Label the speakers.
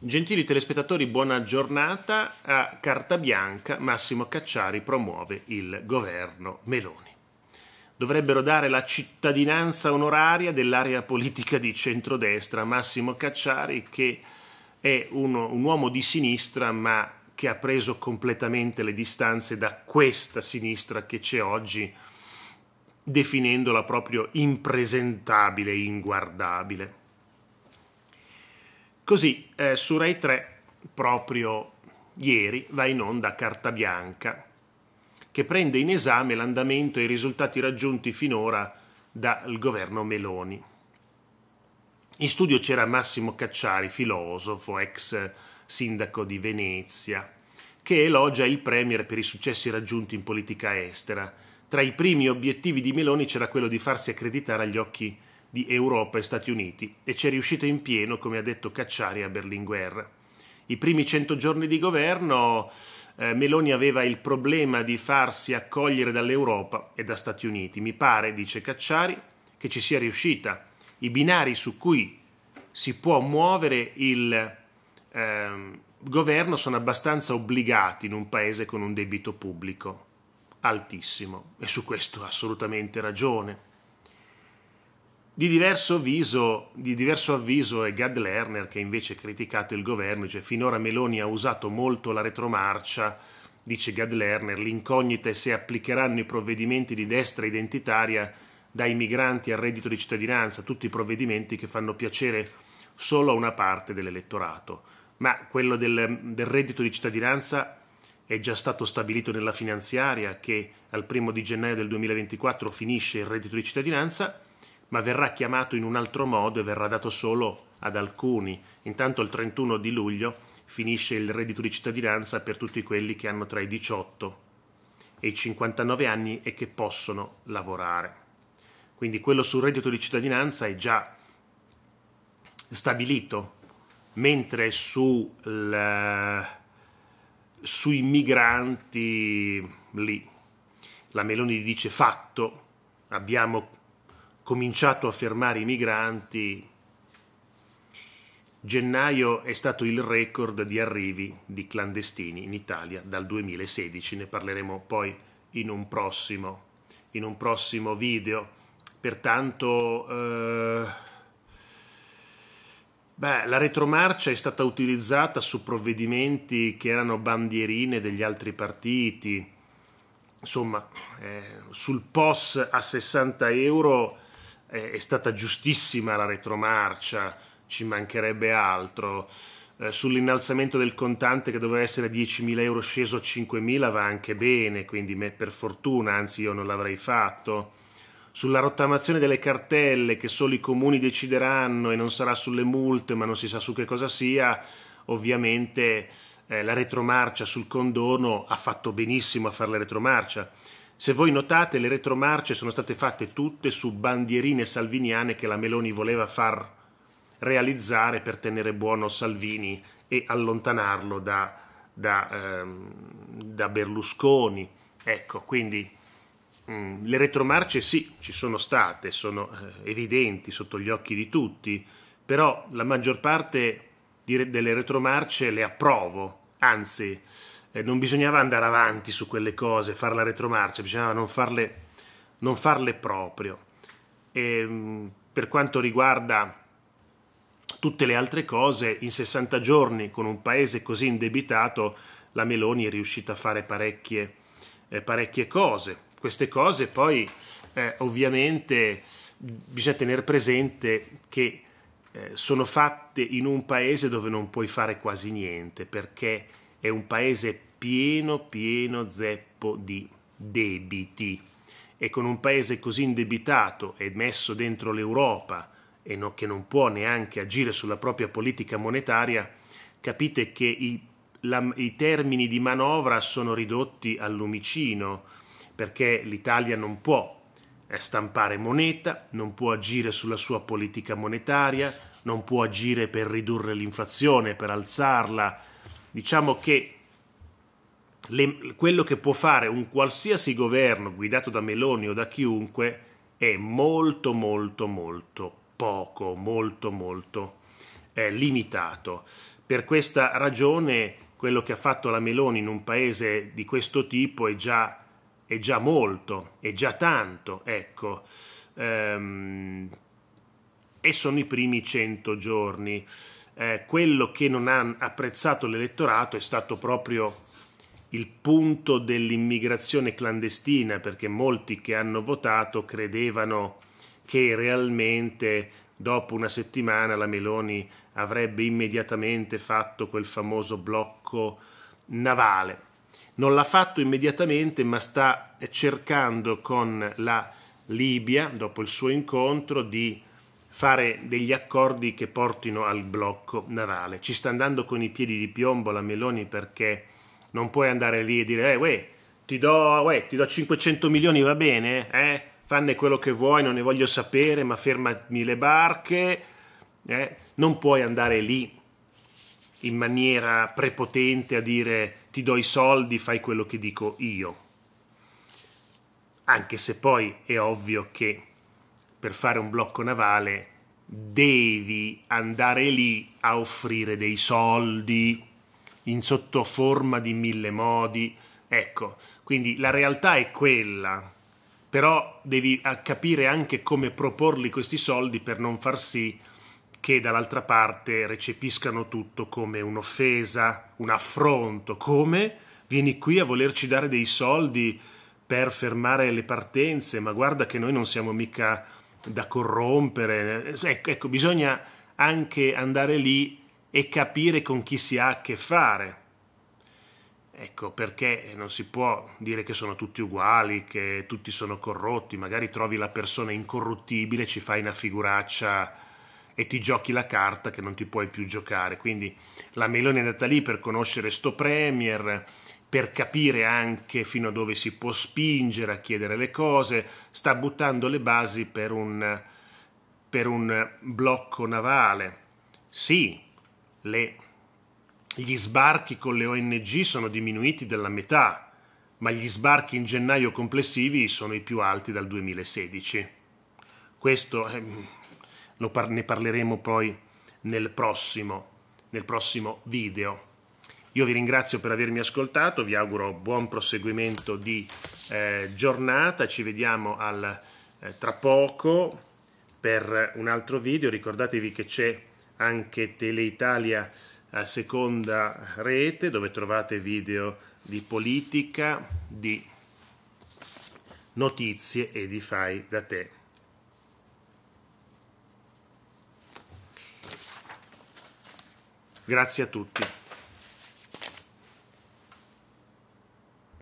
Speaker 1: Gentili telespettatori, buona giornata. A Carta Bianca Massimo Cacciari promuove il governo Meloni. Dovrebbero dare la cittadinanza onoraria dell'area politica di centrodestra Massimo Cacciari che è uno, un uomo di sinistra ma che ha preso completamente le distanze da questa sinistra che c'è oggi definendola proprio impresentabile inguardabile. Così eh, su Rai 3 proprio ieri va in onda Carta Bianca che prende in esame l'andamento e i risultati raggiunti finora dal governo Meloni. In studio c'era Massimo Cacciari, filosofo, ex sindaco di Venezia, che elogia il Premier per i successi raggiunti in politica estera. Tra i primi obiettivi di Meloni c'era quello di farsi accreditare agli occhi di di Europa e Stati Uniti e ci è riuscito in pieno, come ha detto Cacciari a Berlinguer. I primi 100 giorni di governo eh, Meloni aveva il problema di farsi accogliere dall'Europa e da Stati Uniti. Mi pare, dice Cacciari, che ci sia riuscita. I binari su cui si può muovere il eh, governo sono abbastanza obbligati in un paese con un debito pubblico altissimo e su questo ha assolutamente ragione. Di diverso, avviso, di diverso avviso è Gad Lerner che invece ha criticato il governo, dice cioè, finora Meloni ha usato molto la retromarcia, dice Gad Lerner, l'incognita è se applicheranno i provvedimenti di destra identitaria dai migranti al reddito di cittadinanza, tutti i provvedimenti che fanno piacere solo a una parte dell'elettorato. Ma quello del, del reddito di cittadinanza è già stato stabilito nella finanziaria che al primo di gennaio del 2024 finisce il reddito di cittadinanza ma verrà chiamato in un altro modo e verrà dato solo ad alcuni. Intanto il 31 di luglio finisce il reddito di cittadinanza per tutti quelli che hanno tra i 18 e i 59 anni e che possono lavorare. Quindi quello sul reddito di cittadinanza è già stabilito, mentre su, la, eh, sui migranti lì la Meloni dice fatto, abbiamo cominciato a fermare i migranti, gennaio è stato il record di arrivi di clandestini in Italia dal 2016, ne parleremo poi in un prossimo, in un prossimo video. Pertanto eh, beh, la retromarcia è stata utilizzata su provvedimenti che erano bandierine degli altri partiti. Insomma, eh, sul POS a 60 euro è, è stata giustissima la retromarcia, ci mancherebbe altro. Eh, sull'innalzamento del contante che doveva essere 10.000 euro sceso a 5.000 va anche bene, quindi me, per fortuna, anzi io non l'avrei fatto. Sulla rottamazione delle cartelle che solo i comuni decideranno e non sarà sulle multe ma non si sa su che cosa sia, ovviamente eh, la retromarcia sul condono ha fatto benissimo a fare la retromarcia se voi notate, le retromarce sono state fatte tutte su bandierine salviniane che la Meloni voleva far realizzare per tenere buono Salvini e allontanarlo da, da, ehm, da Berlusconi. Ecco, quindi mh, mm, le retromarce sì, ci sono state, sono eh, evidenti sotto gli occhi di tutti, però la maggior parte di, delle retromarce le approvo, anzi eh, non bisognava andare avanti su quelle cose, fare la retromarcia, bisognava non farle, non farle proprio. E, ehm, per quanto riguarda tutte le altre cose, in 60 giorni con un paese così indebitato, la Meloni è riuscita a fare parecchie, eh, parecchie cose. Queste cose poi eh, ovviamente bisogna tenere presente che eh, sono fatte in un paese dove non puoi fare quasi niente perché è un paese pieno, pieno zeppo di debiti. E con un paese così indebitato e messo dentro l'Europa e no, che non può neanche agire sulla propria politica monetaria, capite che i, la, i termini di manovra sono ridotti al lumicino, perché l'Italia non può eh, stampare moneta, non può agire sulla sua politica monetaria, non può agire per ridurre l'inflazione, per alzarla, diciamo che le, quello che può fare un qualsiasi governo guidato da Meloni o da chiunque è molto molto molto poco, molto molto eh, limitato. Per questa ragione quello che ha fatto la Meloni in un paese di questo tipo è già, è già molto, è già tanto, ecco. Ehm, e sono i primi 100 giorni eh, quello che non ha apprezzato l'elettorato è stato proprio il punto dell'immigrazione clandestina, perché molti che hanno votato credevano che realmente dopo una settimana la Meloni avrebbe immediatamente fatto quel famoso blocco navale. Non l'ha fatto immediatamente, ma sta cercando con la Libia, dopo il suo incontro, di fare degli accordi che portino al blocco navale. Ci sta andando con i piedi di piombo la Meloni perché non puoi andare lì e dire, eh, uè, ti do, uè, ti do 500 milioni, va bene, eh? Fanne quello che vuoi, non ne voglio sapere, ma fermami le barche. Eh? Non puoi andare lì in maniera prepotente a dire ti do i soldi, fai quello che dico io. Anche se poi è ovvio che per fare un blocco navale devi andare lì a offrire dei soldi in sottoforma di mille modi. Ecco, quindi la realtà è quella, però devi eh, capire anche come proporli questi soldi per non far sì che dall'altra parte recepiscano tutto come un'offesa, un affronto, come vieni qui a volerci dare dei soldi per fermare le partenze, ma guarda che noi non siamo mica da corrompere. Ecco, ecco, bisogna anche andare lì e capire con chi si ha a che fare. Ecco, perché non si può dire che sono tutti uguali, che tutti sono corrotti, magari trovi la persona incorruttibile, ci fai una figuraccia e ti giochi la carta che non ti puoi più giocare. Quindi la Meloni è andata lì per conoscere sto premier, per capire anche fino a dove si può spingere a chiedere le cose, sta buttando le basi per un, per un blocco navale. Sì, le, gli sbarchi con le ONG sono diminuiti della metà, ma gli sbarchi in gennaio complessivi sono i più alti dal 2016. Questo eh, ne parleremo poi nel prossimo, nel prossimo video. Io vi ringrazio per avermi ascoltato, vi auguro buon proseguimento di eh, giornata, ci vediamo al, eh, tra poco per un altro video, ricordatevi che c'è anche Teleitalia eh, seconda rete dove trovate video di politica, di notizie e di fai da te. Grazie a tutti.